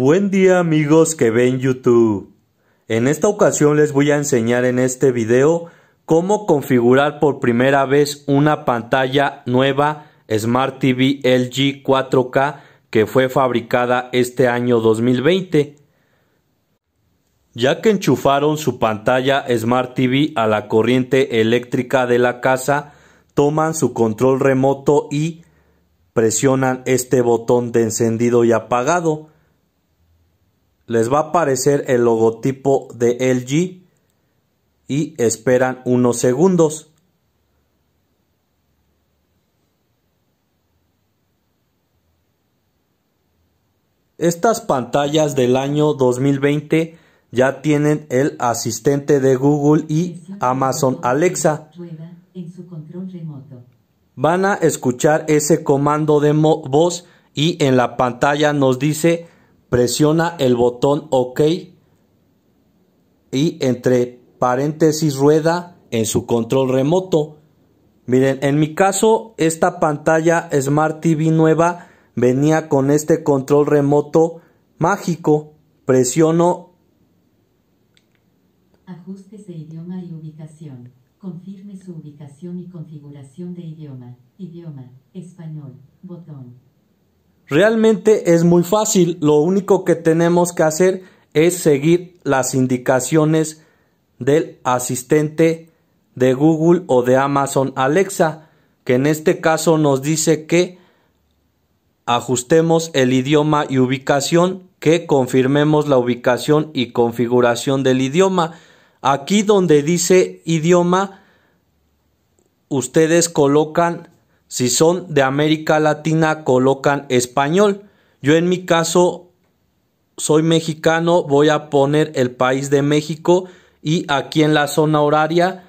Buen día amigos que ven YouTube. En esta ocasión les voy a enseñar en este video cómo configurar por primera vez una pantalla nueva Smart TV LG 4K que fue fabricada este año 2020. Ya que enchufaron su pantalla Smart TV a la corriente eléctrica de la casa, toman su control remoto y presionan este botón de encendido y apagado les va a aparecer el logotipo de LG y esperan unos segundos. Estas pantallas del año 2020 ya tienen el asistente de Google y Amazon Alexa. Van a escuchar ese comando de voz y en la pantalla nos dice Presiona el botón OK y entre paréntesis rueda en su control remoto. Miren, en mi caso esta pantalla Smart TV nueva venía con este control remoto mágico. Presiono ajustes de idioma y ubicación. Confirme su ubicación y configuración de idioma. Idioma, español, botón. Realmente es muy fácil, lo único que tenemos que hacer es seguir las indicaciones del asistente de Google o de Amazon Alexa, que en este caso nos dice que ajustemos el idioma y ubicación, que confirmemos la ubicación y configuración del idioma. Aquí donde dice idioma, ustedes colocan si son de América Latina, colocan español. Yo en mi caso soy mexicano, voy a poner el país de México y aquí en la zona horaria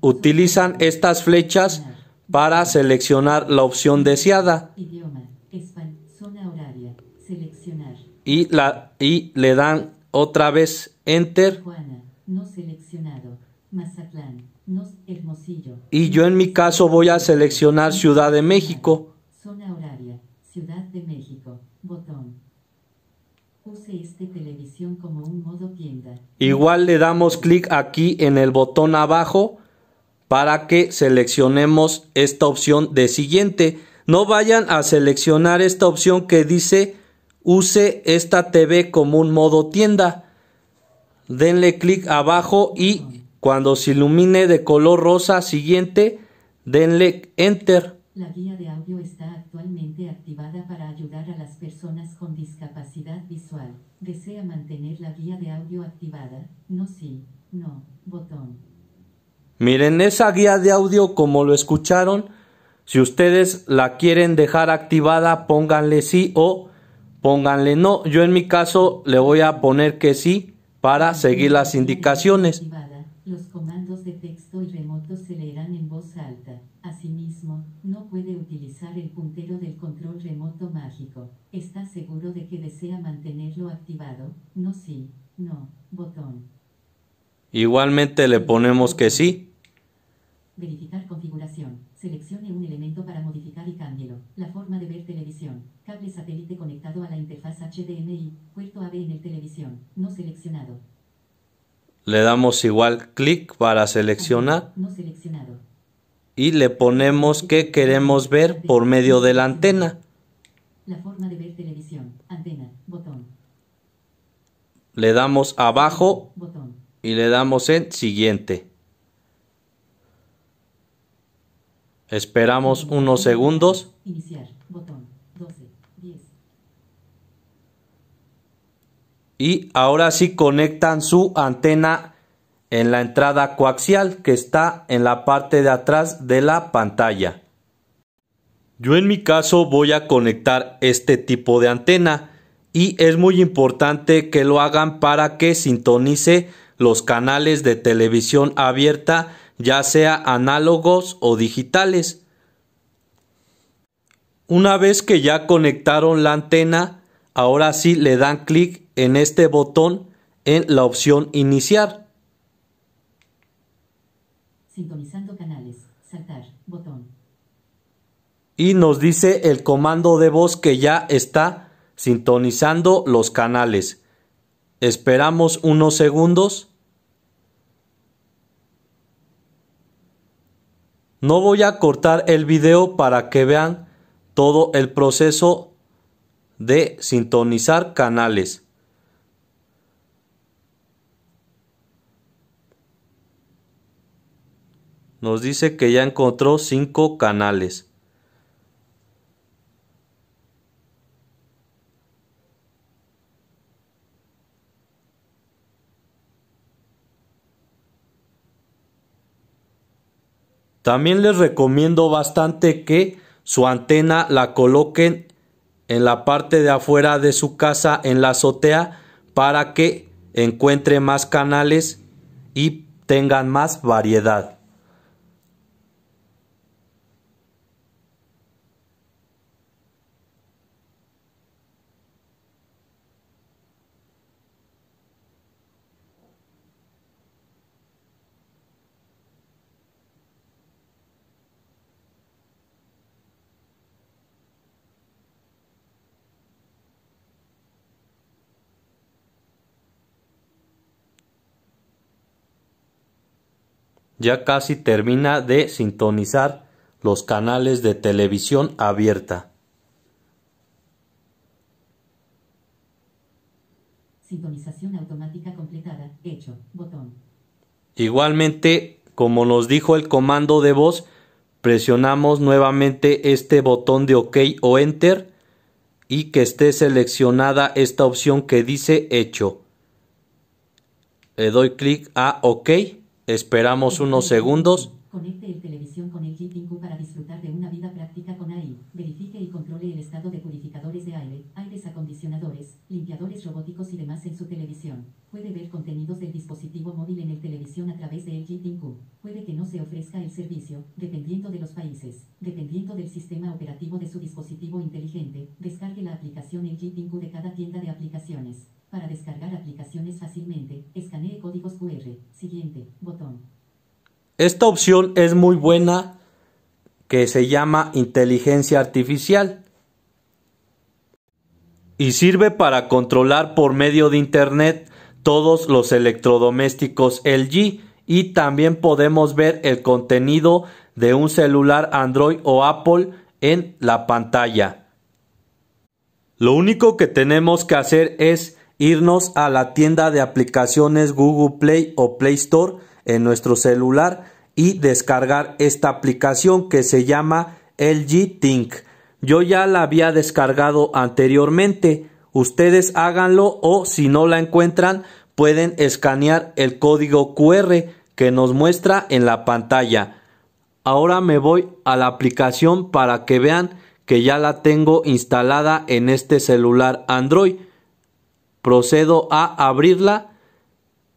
utilizan estas flechas para seleccionar la opción deseada. Y, le dan otra vez enter. no seleccionado, Mazatlán. Y yo en mi caso voy a seleccionar Ciudad de México. Igual le damos clic aquí en el botón abajo para que seleccionemos esta opción de siguiente. No vayan a seleccionar esta opción que dice use esta TV como un modo tienda. Denle clic abajo y cuando se ilumine de color rosa siguiente, denle Enter. La guía de audio está actualmente activada para ayudar a las personas con discapacidad visual. Desea mantener la guía de audio activada. No sí, no, botón. Miren esa guía de audio como lo escucharon. Si ustedes la quieren dejar activada, pónganle sí o pónganle no. Yo en mi caso le voy a poner que sí para seguir las indicaciones. Los comandos de texto y remoto se leerán en voz alta. Asimismo, no puede utilizar el puntero del control remoto mágico. ¿Está seguro de que desea mantenerlo activado? No sí, no, botón. Igualmente le ponemos que sí. Verificar configuración. Seleccione un elemento para modificar y cámbielo. La forma de ver televisión. Cable satélite conectado a la interfaz HDMI. Puerto AB en el televisión. No seleccionado. Le damos igual clic para seleccionar. Y le ponemos que queremos ver por medio de la antena. Le damos abajo y le damos en siguiente. Esperamos unos segundos. Iniciar. y ahora sí conectan su antena en la entrada coaxial que está en la parte de atrás de la pantalla. Yo en mi caso voy a conectar este tipo de antena y es muy importante que lo hagan para que sintonice los canales de televisión abierta ya sea análogos o digitales. Una vez que ya conectaron la antena, Ahora sí le dan clic en este botón en la opción iniciar. Sintonizando canales, saltar, botón. Y nos dice el comando de voz que ya está sintonizando los canales. Esperamos unos segundos. No voy a cortar el video para que vean todo el proceso de sintonizar canales. Nos dice que ya encontró cinco canales. También les recomiendo bastante que su antena la coloquen en la parte de afuera de su casa en la azotea para que encuentre más canales y tengan más variedad. ya casi termina de sintonizar los canales de televisión abierta. Sintonización automática completada. Hecho. Botón. Igualmente, como nos dijo el comando de voz, presionamos nuevamente este botón de OK o Enter y que esté seleccionada esta opción que dice Hecho. Le doy clic a OK. Esperamos unos segundos. Conecte el televisión con el Gitinku para disfrutar de una vida práctica con AI. Verifique y controle el estado de purificadores de aire, aires acondicionadores, limpiadores robóticos y demás en su televisión. Puede ver contenidos del dispositivo móvil en el televisión a través de el aplicaciones. Para descargar aplicaciones fácilmente, escanee códigos QR. Siguiente, botón. Esta opción es muy buena que se llama inteligencia artificial y sirve para controlar por medio de Internet todos los electrodomésticos LG y también podemos ver el contenido de un celular Android o Apple en la pantalla. Lo único que tenemos que hacer es irnos a la tienda de aplicaciones Google Play o Play Store en nuestro celular y descargar esta aplicación que se llama LG Think. Yo ya la había descargado anteriormente. Ustedes háganlo o si no la encuentran pueden escanear el código QR que nos muestra en la pantalla. Ahora me voy a la aplicación para que vean que ya la tengo instalada en este celular Android. Procedo a abrirla.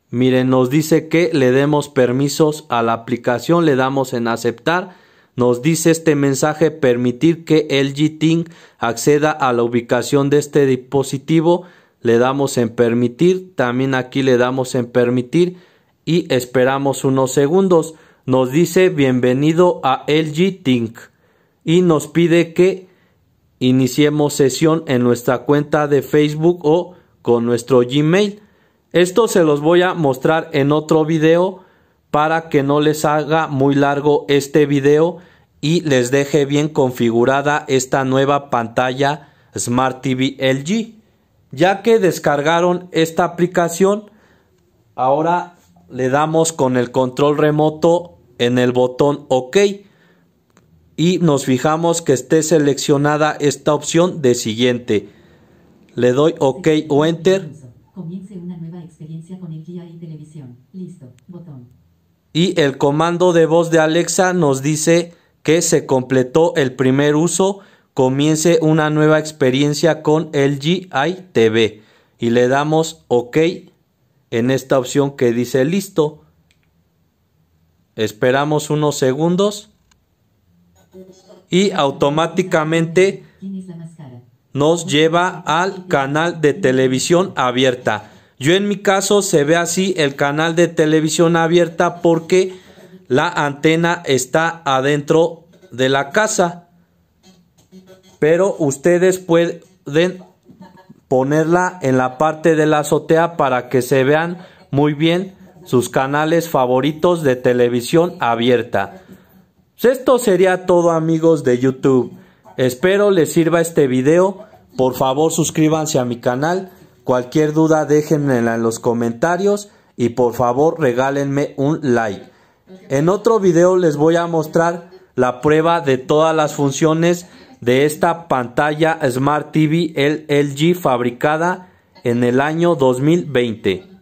Miren, nos dice que le demos permisos a la aplicación, le damos en aceptar. Nos dice este mensaje permitir que LG Think acceda a la ubicación de este dispositivo. Le damos en permitir, también aquí le damos en permitir y esperamos unos segundos. Nos dice bienvenido a LG Think y nos pide que iniciemos sesión en nuestra cuenta de Facebook o con nuestro Gmail. Esto se los voy a mostrar en otro video para que no les haga muy largo este video y les deje bien configurada esta nueva pantalla Smart TV LG. Ya que descargaron esta aplicación, ahora le damos con el control remoto en el botón OK y nos fijamos que esté seleccionada esta opción de siguiente. Le doy OK o Enter. Comience una nueva experiencia con el y Listo. Botón. Y el comando de voz de Alexa nos dice que se completó el primer uso. Comience una nueva experiencia con LG TV. Y le damos OK en esta opción que dice listo. Esperamos unos segundos y automáticamente nos lleva al canal de televisión abierta. Yo en mi caso se ve así el canal de televisión abierta porque la antena está adentro de la casa. Pero ustedes pueden ponerla en la parte de la azotea para que se vean muy bien sus canales favoritos de televisión abierta esto sería todo amigos de YouTube. Espero les sirva este video. Por favor suscríbanse a mi canal. Cualquier duda déjenmela en los comentarios y por favor regálenme un like. En otro video les voy a mostrar la prueba de todas las funciones de esta pantalla Smart TV LG fabricada en el año 2020.